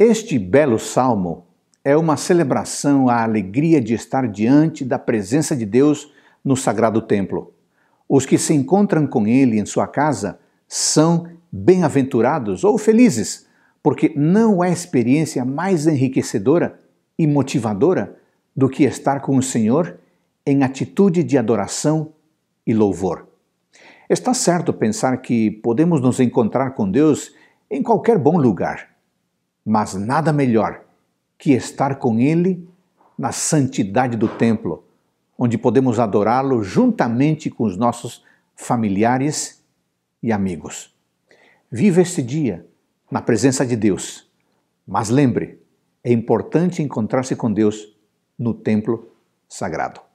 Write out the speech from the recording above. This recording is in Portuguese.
Este belo salmo é uma celebração à alegria de estar diante da presença de Deus no sagrado templo. Os que se encontram com ele em sua casa são bem-aventurados ou felizes, porque não há experiência mais enriquecedora e motivadora do que estar com o Senhor em atitude de adoração e louvor. Está certo pensar que podemos nos encontrar com Deus em qualquer bom lugar mas nada melhor que estar com Ele na santidade do templo, onde podemos adorá-lo juntamente com os nossos familiares e amigos. Viva este dia na presença de Deus, mas lembre, é importante encontrar-se com Deus no templo sagrado.